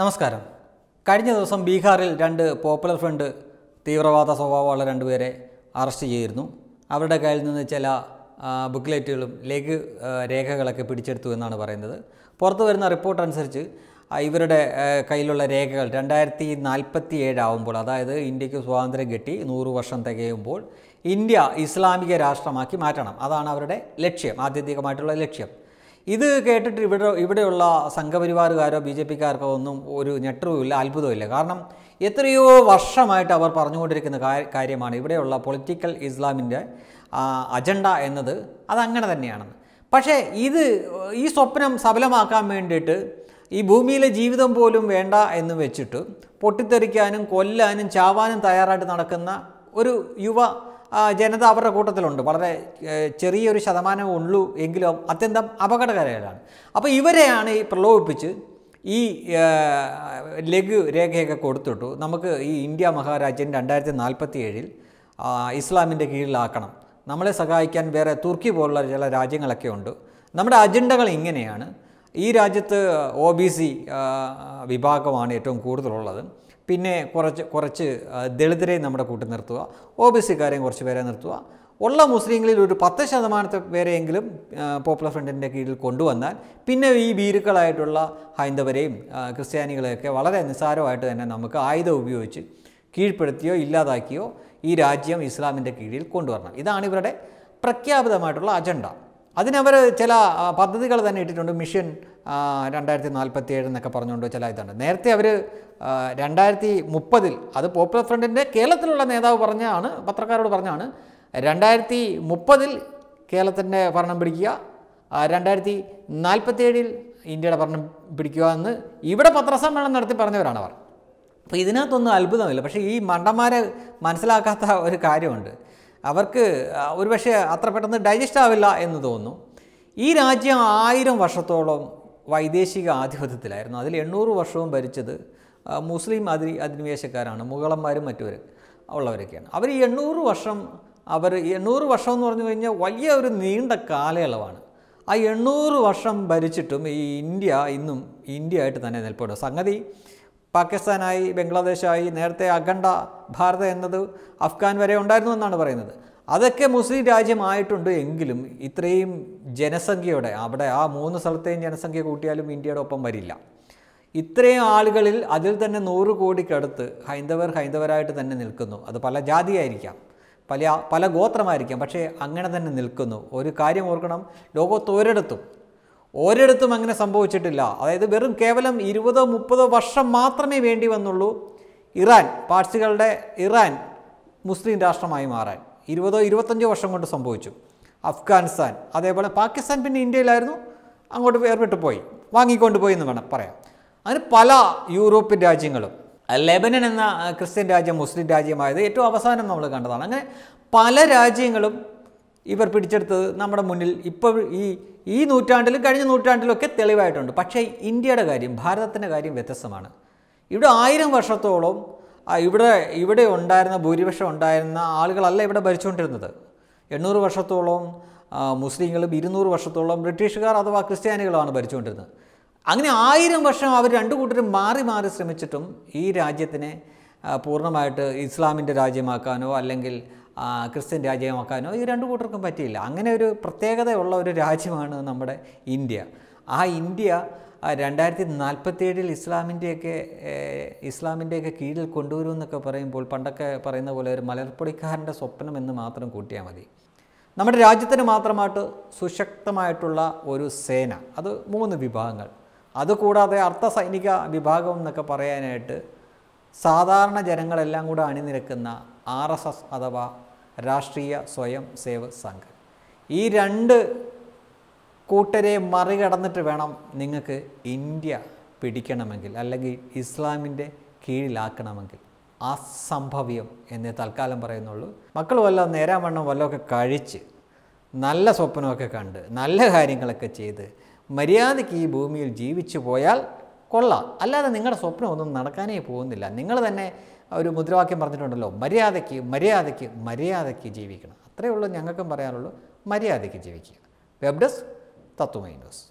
നമസ്കാരം കഴിഞ്ഞ ദിവസം ബീഹാറിൽ രണ്ട് പോപ്പുലർ ഫ്രണ്ട് തീവ്രവാദ സ്വഭാവമുള്ള രണ്ടുപേരെ അറസ്റ്റ് ചെയ്തിരുന്നു അവരുടെ കയ്യിൽ നിന്ന് ചില ബുക്ക്ലെറ്റുകളും ലഘു രേഖകളൊക്കെ പിടിച്ചെടുത്തു എന്നാണ് പറയുന്നത് പുറത്തു വരുന്ന റിപ്പോർട്ട് അനുസരിച്ച് ഇവരുടെ കയ്യിലുള്ള രേഖകൾ രണ്ടായിരത്തി നാൽപ്പത്തി ഏഴാവുമ്പോൾ അതായത് ഇന്ത്യക്ക് സ്വാതന്ത്ര്യം കിട്ടി നൂറ് വർഷം തികയുമ്പോൾ ഇന്ത്യ ഇസ്ലാമിക രാഷ്ട്രമാക്കി മാറ്റണം അതാണ് അവരുടെ ലക്ഷ്യം ആദ്യത്തികമായിട്ടുള്ള ലക്ഷ്യം ഇത് കേട്ടിട്ട് ഇവിടെ ഇവിടെയുള്ള സംഘപരിവാറുകാരോ ബി ജെ പിക്കാർക്കോ ഒന്നും ഒരു ഞെട്ടറുമില്ല അത്ഭുതമില്ല കാരണം എത്രയോ വർഷമായിട്ട് അവർ പറഞ്ഞുകൊണ്ടിരിക്കുന്ന കാര്യമാണ് ഇവിടെയുള്ള പൊളിറ്റിക്കൽ ഇസ്ലാമിൻ്റെ അജണ്ട എന്നത് അതങ്ങനെ തന്നെയാണെന്ന് പക്ഷേ ഇത് ഈ സ്വപ്നം സഫലമാക്കാൻ വേണ്ടിയിട്ട് ഈ ഭൂമിയിലെ ജീവിതം പോലും വേണ്ട എന്ന് വെച്ചിട്ട് പൊട്ടിത്തെറിക്കാനും കൊല്ലാനും ചാവാനും തയ്യാറായിട്ട് നടക്കുന്ന ഒരു യുവ ജനത അവരുടെ കൂട്ടത്തിലുണ്ട് വളരെ ചെറിയൊരു ശതമാനം ഉള്ളൂ എങ്കിലും അത്യന്തം അപകടകാരികളാണ് അപ്പോൾ ഇവരെയാണ് ഈ പ്രലോഭിപ്പിച്ച് ഈ ലഘു രേഖയൊക്കെ കൊടുത്തിട്ടു നമുക്ക് ഈ ഇന്ത്യ മഹാരാജ്യം രണ്ടായിരത്തി നാൽപ്പത്തി ഏഴിൽ ഇസ്ലാമിൻ്റെ കീഴിലാക്കണം നമ്മളെ സഹായിക്കാൻ വേറെ തുർക്കി പോലുള്ള ചില രാജ്യങ്ങളൊക്കെ ഉണ്ട് നമ്മുടെ അജണ്ടകൾ ഇങ്ങനെയാണ് ഈ രാജ്യത്ത് ഒ ബി സി വിഭാഗമാണ് ഏറ്റവും കൂടുതലുള്ളത് പിന്നെ കുറച്ച് കുറച്ച് ദളിതരെ നമ്മുടെ കൂട്ടി നിർത്തുക ഒ ബി സിക്കാരെയും കുറച്ച് പേരെ നിർത്തുക ഉള്ള മുസ്ലിങ്ങളിൽ ഒരു പത്ത് ശതമാനത്തെ പേരെയെങ്കിലും പോപ്പുലർ ഫ്രണ്ടിൻ്റെ കീഴിൽ കൊണ്ടുവന്നാൽ പിന്നെ ഈ ബീരുക്കളായിട്ടുള്ള ഹൈന്ദവരെയും ക്രിസ്ത്യാനികളെയൊക്കെ വളരെ നിസ്സാരമായിട്ട് തന്നെ നമുക്ക് ആയുധം ഉപയോഗിച്ച് കീഴ്പ്പെടുത്തിയോ ഇല്ലാതാക്കിയോ ഈ രാജ്യം ഇസ്ലാമിൻ്റെ കീഴിൽ കൊണ്ടുവരണം ഇതാണ് ഇവരുടെ പ്രഖ്യാപിതമായിട്ടുള്ള അജണ്ട അതിനവർ ചില പദ്ധതികൾ തന്നെ ഇട്ടിട്ടുണ്ട് മിഷൻ രണ്ടായിരത്തി നാൽപ്പത്തി ഏഴ് എന്നൊക്കെ പറഞ്ഞുകൊണ്ട് ചില ഇതുണ്ട് നേരത്തെ അവർ രണ്ടായിരത്തി മുപ്പതിൽ അത് പോപ്പുലർ ഫ്രണ്ടിൻ്റെ കേരളത്തിലുള്ള നേതാവ് പറഞ്ഞാണ് പത്രക്കാരോട് പറഞ്ഞാണ് രണ്ടായിരത്തി മുപ്പതിൽ കേരളത്തിൻ്റെ ഭരണം പിടിക്കുക രണ്ടായിരത്തി നാൽപ്പത്തി ഏഴിൽ ഇന്ത്യയുടെ ഭരണം പിടിക്കുക എന്ന് ഇവിടെ പത്രസമ്മേളനം നടത്തി പറഞ്ഞവരാണ് അവർ അപ്പോൾ ഇതിനകത്തൊന്നും അത്ഭുതമില്ല പക്ഷേ ഈ മണ്ടന്മാരെ മനസ്സിലാക്കാത്ത ഒരു കാര്യമുണ്ട് അവർക്ക് ഒരുപക്ഷെ അത്ര പെട്ടെന്ന് ഡൈജസ്റ്റ് ആവില്ല എന്ന് തോന്നുന്നു ഈ രാജ്യം ആയിരം വർഷത്തോളം വൈദേശിക ആധിപത്യത്തിലായിരുന്നു അതിൽ എണ്ണൂറ് വർഷവും ഭരിച്ചത് മുസ്ലിം അതി അധിനിവേശക്കാരാണ് മുഗളന്മാരും മറ്റുവർ ഉള്ളവരൊക്കെയാണ് അവർ ഈ എണ്ണൂറ് വർഷം അവർ എണ്ണൂറ് വർഷം എന്ന് പറഞ്ഞു കഴിഞ്ഞാൽ വലിയ ഒരു നീണ്ട കാലയളവാണ് ആ എണ്ണൂറ് വർഷം ഭരിച്ചിട്ടും ഈ ഇന്ത്യ ഇന്നും ഇന്ത്യ ആയിട്ട് തന്നെ നിൽപ്പുണ്ട് സംഗതി പാകിസ്ഥാനായി ബംഗ്ലാദേശായി നേരത്തെ അഖണ്ഡ ഭാരതം എന്നത് അഫ്ഗാൻ വരെ ഉണ്ടായിരുന്നു എന്നാണ് പറയുന്നത് അതൊക്കെ മുസ്ലിം രാജ്യമായിട്ടുണ്ട് എങ്കിലും ഇത്രയും ജനസംഖ്യയുടെ അവിടെ ആ മൂന്ന് സ്ഥലത്തെയും ജനസംഖ്യ കൂട്ടിയാലും ഇന്ത്യയുടെ ഒപ്പം വരില്ല ഇത്രയും ആളുകളിൽ അതിൽ തന്നെ നൂറ് കോടിക്കടുത്ത് ഹൈന്ദവർ ഹൈന്ദവരായിട്ട് തന്നെ നിൽക്കുന്നു അത് പല ജാതിയായിരിക്കാം പല പല ഗോത്രമായിരിക്കാം പക്ഷേ അങ്ങനെ തന്നെ നിൽക്കുന്നു ഒരു കാര്യം ഓർക്കണം ലോകത്തൊരിടത്തും ഒരിടത്തും അങ്ങനെ സംഭവിച്ചിട്ടില്ല അതായത് വെറും കേവലം ഇരുപതോ മുപ്പതോ വർഷം മാത്രമേ വേണ്ടി വന്നുള്ളൂ ഇറാൻ പാഴ്സികളുടെ ഇറാൻ മുസ്ലിം രാഷ്ട്രമായി മാറാൻ ഇരുപതോ ഇരുപത്തഞ്ചോ വർഷം കൊണ്ട് സംഭവിച്ചു അഫ്ഗാനിസ്ഥാൻ അതേപോലെ പാകിസ്ഥാൻ പിന്നെ ഇന്ത്യയിലായിരുന്നു അങ്ങോട്ട് വേർപെട്ട് പോയി വാങ്ങിക്കൊണ്ട് പോയി എന്ന് വേണം പറയാം അങ്ങനെ പല യൂറോപ്യൻ രാജ്യങ്ങളും ലെബനൻ എന്ന ക്രിസ്ത്യൻ രാജ്യം മുസ്ലിം രാജ്യമായത് ഏറ്റവും അവസാനം നമ്മൾ കണ്ടതാണ് അങ്ങനെ പല രാജ്യങ്ങളും ഇവർ പിടിച്ചെടുത്തത് നമ്മുടെ മുന്നിൽ ഇപ്പോൾ ഈ ഈ നൂറ്റാണ്ടിലും കഴിഞ്ഞ നൂറ്റാണ്ടിലൊക്കെ തെളിവായിട്ടുണ്ട് പക്ഷേ ഇന്ത്യയുടെ കാര്യം ഭാരതത്തിൻ്റെ കാര്യം വ്യത്യസ്തമാണ് ഇവിടെ ആയിരം വർഷത്തോളം ഇവിടെ ഇവിടെ ഉണ്ടായിരുന്ന ഭൂരിപക്ഷം ഉണ്ടായിരുന്ന ആളുകളല്ല ഇവിടെ ഭരിച്ചുകൊണ്ടിരുന്നത് എണ്ണൂറ് വർഷത്തോളം മുസ്ലിങ്ങളും ഇരുന്നൂറ് വർഷത്തോളം ബ്രിട്ടീഷുകാർ അഥവാ ക്രിസ്ത്യാനികളാണ് ഭരിച്ചുകൊണ്ടിരുന്നത് അങ്ങനെ ആയിരം വർഷം അവർ രണ്ടു കൂട്ടരും മാറി മാറി ശ്രമിച്ചിട്ടും ഈ രാജ്യത്തിനെ പൂർണ്ണമായിട്ട് ഇസ്ലാമിൻ്റെ രാജ്യമാക്കാനോ അല്ലെങ്കിൽ ക്രിസ്ത്യൻ രാജ്യമാക്കാനോ ഈ രണ്ട് കൂട്ടർക്കും പറ്റിയില്ല അങ്ങനെ ഒരു പ്രത്യേകതയുള്ള ഒരു രാജ്യമാണ് നമ്മുടെ ഇന്ത്യ ആ ഇന്ത്യ രണ്ടായിരത്തി നാൽപ്പത്തിയേഴിൽ ഇസ്ലാമിൻ്റെയൊക്കെ ഇസ്ലാമിൻ്റെയൊക്കെ കീഴിൽ എന്നൊക്കെ പറയുമ്പോൾ പണ്ടൊക്കെ പറയുന്ന പോലെ ഒരു മലർപ്പൊടിക്കാരൻ്റെ സ്വപ്നം എന്ന് മാത്രം കൂട്ടിയാൽ മതി നമ്മുടെ രാജ്യത്തിന് മാത്രമായിട്ട് സുശക്തമായിട്ടുള്ള ഒരു സേന അത് മൂന്ന് വിഭാഗങ്ങൾ അതുകൂടാതെ അർത്ഥ സൈനിക വിഭാഗം എന്നൊക്കെ പറയാനായിട്ട് സാധാരണ ജനങ്ങളെല്ലാം കൂടെ അണിനിരക്കുന്ന ആർ എസ് എസ് അഥവാ രാഷ്ട്രീയ സ്വയം സേവ് സംഘ് ഈ രണ്ട് കൂട്ടരെ മറികടന്നിട്ട് വേണം നിങ്ങൾക്ക് ഇന്ത്യ പിടിക്കണമെങ്കിൽ അല്ലെങ്കിൽ ഇസ്ലാമിൻ്റെ കീഴിലാക്കണമെങ്കിൽ അസംഭവ്യം എന്നേ തൽക്കാലം പറയുന്നുള്ളൂ മക്കൾ വല്ല നേരാവണ്ണം വല്ലതൊക്കെ കഴിച്ച് നല്ല സ്വപ്നമൊക്കെ കണ്ട് നല്ല കാര്യങ്ങളൊക്കെ ചെയ്ത് മര്യാദയ്ക്ക് ഈ ഭൂമിയിൽ ജീവിച്ചു പോയാൽ കൊള്ളാം അല്ലാതെ നിങ്ങളുടെ ഒന്നും നടക്കാനേ പോകുന്നില്ല നിങ്ങൾ തന്നെ ഒരു മുദ്രാവാക്യം പറഞ്ഞിട്ടുണ്ടല്ലോ മര്യാദയ്ക്ക് മര്യാദയ്ക്ക് മര്യാദയ്ക്ക് ജീവിക്കണം അത്രയേ ഉള്ളൂ ഞങ്ങൾക്കും പറയാനുള്ളൂ മര്യാദയ്ക്ക് ജീവിക്കുക വെബ്ഡസ് തത്വമൈൻഡോസ്